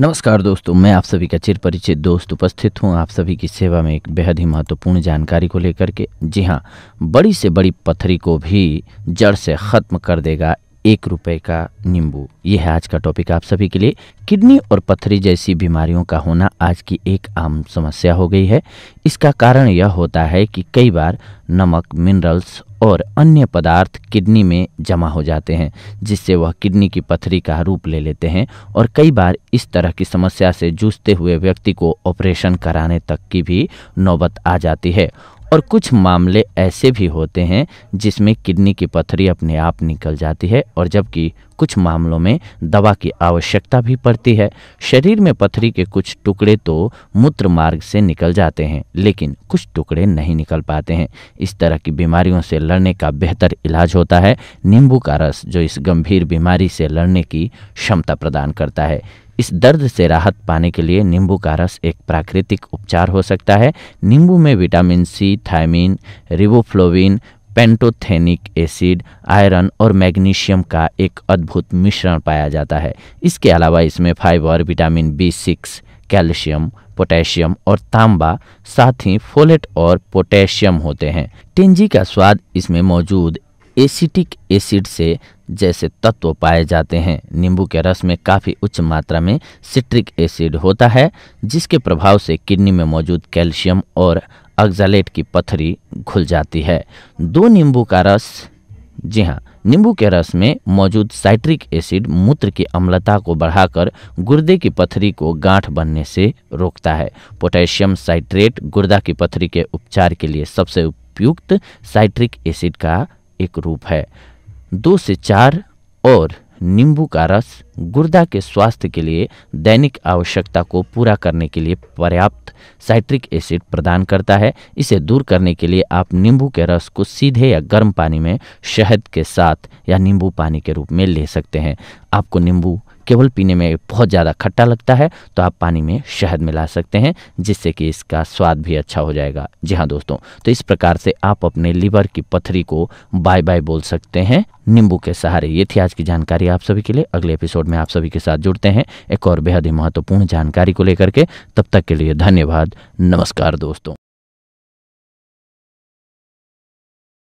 नमस्कार दोस्तों मैं आप सभी का चिर परिचित दोस्त उपस्थित हूं आप सभी की सेवा में एक बेहद ही महत्वपूर्ण जानकारी को लेकर के जी हां बड़ी से बड़ी पथरी को भी जड़ से ख़त्म कर देगा एक रुपए का नींबू यह है आज का टॉपिक आप सभी के लिए किडनी और पथरी जैसी बीमारियों का होना आज की एक आम समस्या हो गई है इसका कारण यह होता है कि कई बार नमक मिनरल्स और अन्य पदार्थ किडनी में जमा हो जाते हैं जिससे वह किडनी की पथरी का रूप ले लेते हैं और कई बार इस तरह की समस्या से जूझते हुए व्यक्ति को ऑपरेशन कराने तक की भी नौबत आ जाती है और कुछ मामले ऐसे भी होते हैं जिसमें किडनी की पथरी अपने आप निकल जाती है और जबकि कुछ मामलों में दवा की आवश्यकता भी पड़ती है शरीर में पथरी के कुछ टुकड़े तो मूत्र मार्ग से निकल जाते हैं लेकिन कुछ टुकड़े नहीं निकल पाते हैं इस तरह की बीमारियों से लड़ने का बेहतर इलाज होता है नींबू का रस जो इस गंभीर बीमारी से लड़ने की क्षमता प्रदान करता है इस दर्द से राहत पाने के लिए नींबू का रस एक प्राकृतिक उपचार हो सकता है नींबू में vitamin C thiamine riboflavin pantothenic acid iron और मैग्नीशियम का एक अद्भुत मिश्रण पाया जाता है इसके अलावा इसमें fibre vitamin B six calcium potassium और तांबा साथ ही फोलेट और पोटेशियम होते हैं टेंजी का स्वाद इसमें मौजूद एसिटिक एसिड से जैसे तत्व पाए जाते हैं नींबू के रस में काफ़ी उच्च मात्रा में सिट्रिक एसिड होता है जिसके प्रभाव से किडनी में मौजूद कैल्शियम और अग्जालेट की पथरी घुल जाती है दो नींबू का रस जी हाँ नींबू के रस में मौजूद साइट्रिक एसिड मूत्र की अम्लता को बढ़ाकर गुर्दे की पथरी को गांठ बनने से रोकता है पोटेशियम साइट्रेट गुर्दा की पथरी के उपचार के लिए सबसे उपयुक्त साइट्रिक एसिड का एक रूप है दो से चार और नींबू का रस गुर्दा के स्वास्थ्य के लिए दैनिक आवश्यकता को पूरा करने के लिए पर्याप्त साइट्रिक एसिड प्रदान करता है इसे दूर करने के लिए आप नींबू के रस को सीधे या गर्म पानी में शहद के साथ या नींबू पानी के रूप में ले सकते हैं आपको नींबू केवल पीने में बहुत ज़्यादा खट्टा लगता है तो आप पानी में शहद मिला सकते हैं जिससे कि इसका स्वाद भी अच्छा हो जाएगा जी हाँ दोस्तों तो इस प्रकार से आप अपने लीवर की पथरी को बाय बाय बोल सकते हैं नींबू के सहारे ये थी आज की जानकारी आप सभी के लिए अगले एपिसोड में आप सभी के साथ जुड़ते हैं एक और बेहद ही महत्वपूर्ण जानकारी को लेकर के तब तक के लिए धन्यवाद नमस्कार दोस्तों